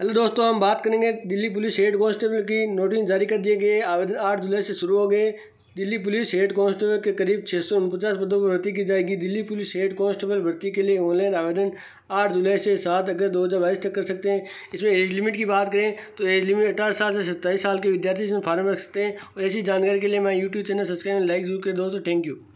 hello दोस्तों हम बात करेंगे दिल्ली पुलिस हेड कांस्टेबल की नोटिस जारी कर दिए गए आवेदन आठ जुलाई से शुरू हो गए दिल्ली पुलिस हेड कांस्टेबल के करीब छः सौ उनपचास पदों पर भर्ती की जाएगी दिल्ली पुलिस हेड कांस्टेबल भर्ती के लिए ऑनलाइन आवेदन 8 जुलाई से 7 अगस्त 2022 तक कर सकते हैं इसमें एज लिमिट की बात करें तो एज लिमिट अठारह साल से सत्ताईस साल के विद्यार्थी इसमें फॉर्म रख सकते हैं और ऐसी जानकारी के लिए मैं यूट्यूब चैनल सब्सक्राइब लाइक जरूर करें दोस्तों थैंक यू